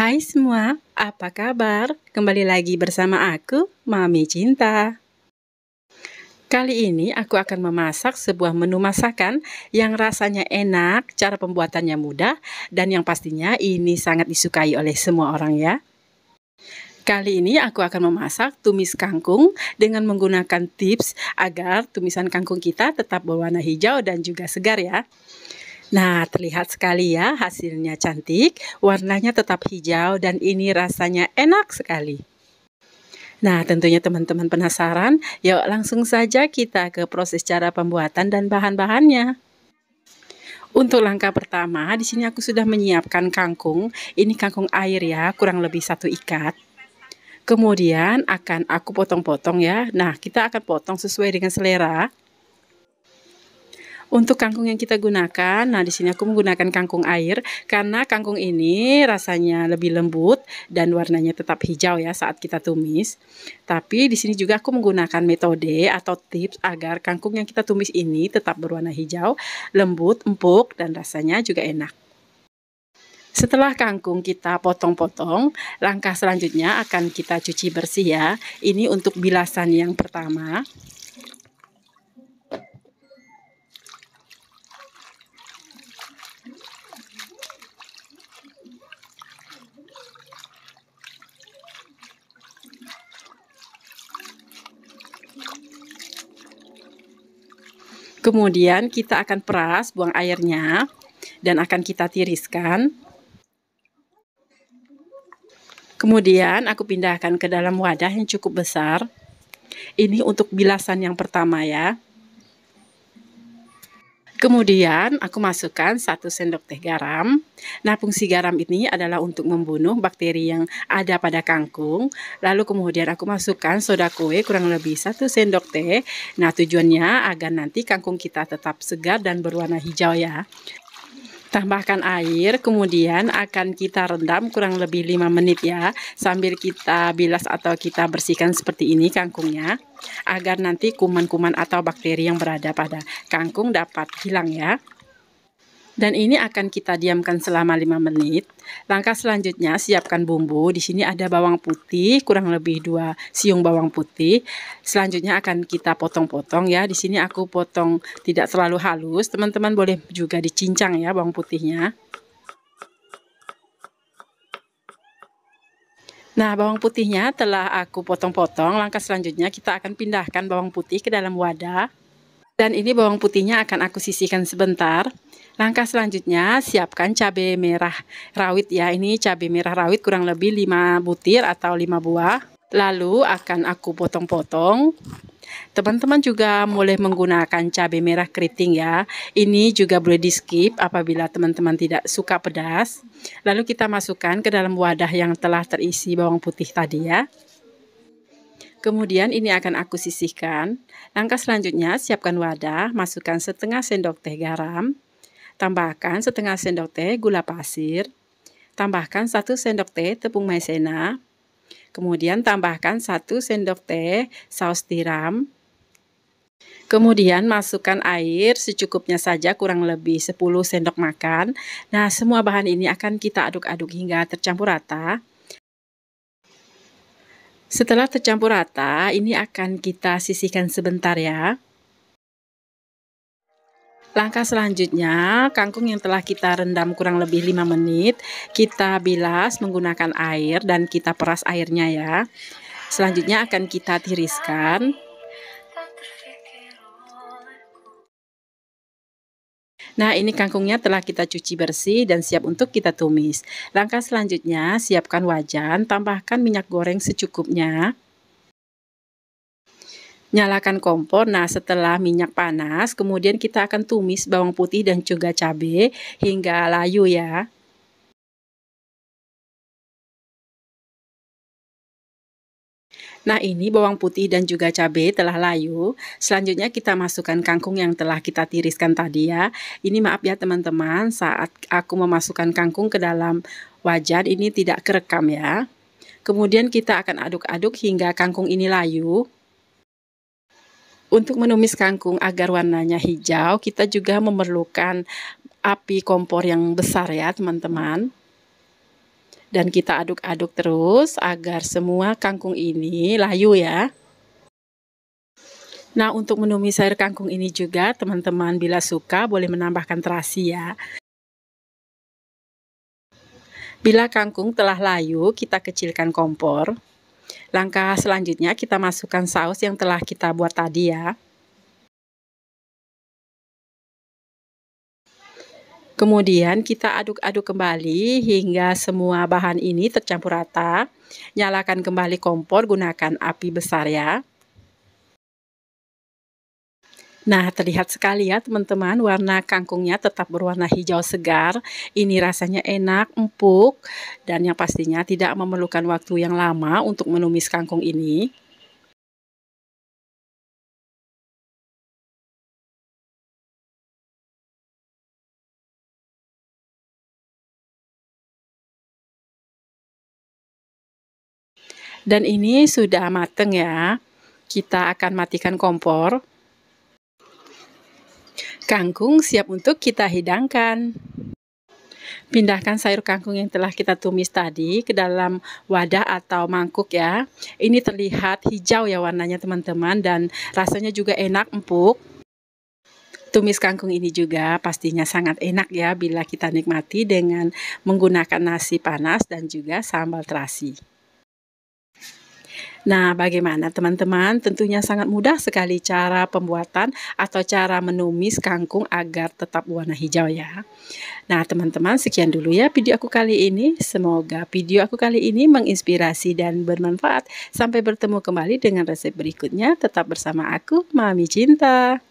Hai semua, apa kabar? Kembali lagi bersama aku, Mami Cinta. Kali ini aku akan memasak sebuah menu masakan yang rasanya enak, cara pembuatannya mudah, dan yang pastinya ini sangat disukai oleh semua orang ya. Kali ini aku akan memasak tumis kangkung dengan menggunakan tips agar tumisan kangkung kita tetap berwarna hijau dan juga segar ya. Nah, terlihat sekali ya hasilnya cantik, warnanya tetap hijau dan ini rasanya enak sekali. Nah, tentunya teman-teman penasaran, yuk langsung saja kita ke proses cara pembuatan dan bahan-bahannya. Untuk langkah pertama, di sini aku sudah menyiapkan kangkung. Ini kangkung air ya, kurang lebih satu ikat. Kemudian akan aku potong-potong ya. Nah, kita akan potong sesuai dengan selera. Untuk kangkung yang kita gunakan, nah di sini aku menggunakan kangkung air karena kangkung ini rasanya lebih lembut dan warnanya tetap hijau ya saat kita tumis. Tapi di sini juga aku menggunakan metode atau tips agar kangkung yang kita tumis ini tetap berwarna hijau, lembut, empuk dan rasanya juga enak. Setelah kangkung kita potong-potong, langkah selanjutnya akan kita cuci bersih ya. Ini untuk bilasan yang pertama. Kemudian kita akan peras buang airnya dan akan kita tiriskan. Kemudian aku pindahkan ke dalam wadah yang cukup besar. Ini untuk bilasan yang pertama ya. Kemudian aku masukkan satu sendok teh garam. Nah, fungsi garam ini adalah untuk membunuh bakteri yang ada pada kangkung. Lalu kemudian aku masukkan soda kue kurang lebih satu sendok teh. Nah, tujuannya agar nanti kangkung kita tetap segar dan berwarna hijau ya. Tambahkan air, kemudian akan kita rendam kurang lebih 5 menit ya, sambil kita bilas atau kita bersihkan seperti ini kangkungnya, agar nanti kuman-kuman atau bakteri yang berada pada kangkung dapat hilang ya. Dan ini akan kita diamkan selama 5 menit. Langkah selanjutnya siapkan bumbu. Di sini ada bawang putih, kurang lebih 2 siung bawang putih. Selanjutnya akan kita potong-potong ya. Di sini aku potong tidak terlalu halus. Teman-teman boleh juga dicincang ya bawang putihnya. Nah, bawang putihnya telah aku potong-potong. Langkah selanjutnya kita akan pindahkan bawang putih ke dalam wadah. Dan ini bawang putihnya akan aku sisihkan sebentar. Langkah selanjutnya, siapkan cabai merah rawit ya. Ini cabai merah rawit kurang lebih 5 butir atau 5 buah. Lalu akan aku potong-potong. Teman-teman juga boleh menggunakan cabai merah keriting ya. Ini juga boleh di skip apabila teman-teman tidak suka pedas. Lalu kita masukkan ke dalam wadah yang telah terisi bawang putih tadi ya. Kemudian ini akan aku sisihkan. Langkah selanjutnya, siapkan wadah, masukkan setengah sendok teh garam, tambahkan setengah sendok teh gula pasir, tambahkan satu sendok teh tepung maizena, kemudian tambahkan satu sendok teh saus tiram, Kemudian masukkan air secukupnya saja kurang lebih 10 sendok makan. Nah, semua bahan ini akan kita aduk-aduk hingga tercampur rata. Setelah tercampur rata, ini akan kita sisihkan sebentar ya. Langkah selanjutnya, kangkung yang telah kita rendam kurang lebih 5 menit, kita bilas menggunakan air dan kita peras airnya ya. Selanjutnya akan kita tiriskan. Nah, ini kangkungnya telah kita cuci bersih dan siap untuk kita tumis. Langkah selanjutnya, siapkan wajan, tambahkan minyak goreng secukupnya. Nyalakan kompor, nah setelah minyak panas, kemudian kita akan tumis bawang putih dan juga cabai hingga layu ya. Nah ini bawang putih dan juga cabai telah layu Selanjutnya kita masukkan kangkung yang telah kita tiriskan tadi ya Ini maaf ya teman-teman saat aku memasukkan kangkung ke dalam wajan ini tidak kerekam ya Kemudian kita akan aduk-aduk hingga kangkung ini layu Untuk menumis kangkung agar warnanya hijau kita juga memerlukan api kompor yang besar ya teman-teman dan kita aduk-aduk terus agar semua kangkung ini layu ya. Nah, untuk menumis sayur kangkung ini juga teman-teman bila suka boleh menambahkan terasi ya. Bila kangkung telah layu, kita kecilkan kompor. Langkah selanjutnya kita masukkan saus yang telah kita buat tadi ya. Kemudian kita aduk-aduk kembali hingga semua bahan ini tercampur rata. Nyalakan kembali kompor gunakan api besar ya. Nah, terlihat sekali ya teman-teman, warna kangkungnya tetap berwarna hijau segar. Ini rasanya enak, empuk, dan yang pastinya tidak memerlukan waktu yang lama untuk menumis kangkung ini. Dan ini sudah mateng ya. Kita akan matikan kompor. Kangkung siap untuk kita hidangkan. Pindahkan sayur kangkung yang telah kita tumis tadi ke dalam wadah atau mangkuk ya. Ini terlihat hijau ya warnanya teman-teman dan rasanya juga enak empuk. Tumis kangkung ini juga pastinya sangat enak ya bila kita nikmati dengan menggunakan nasi panas dan juga sambal terasi. Nah, bagaimana teman-teman? Tentunya sangat mudah sekali cara pembuatan atau cara menumis kangkung agar tetap warna hijau ya. Nah, teman-teman, sekian dulu ya video aku kali ini. Semoga video aku kali ini menginspirasi dan bermanfaat. Sampai bertemu kembali dengan resep berikutnya. Tetap bersama aku, Mami Cinta.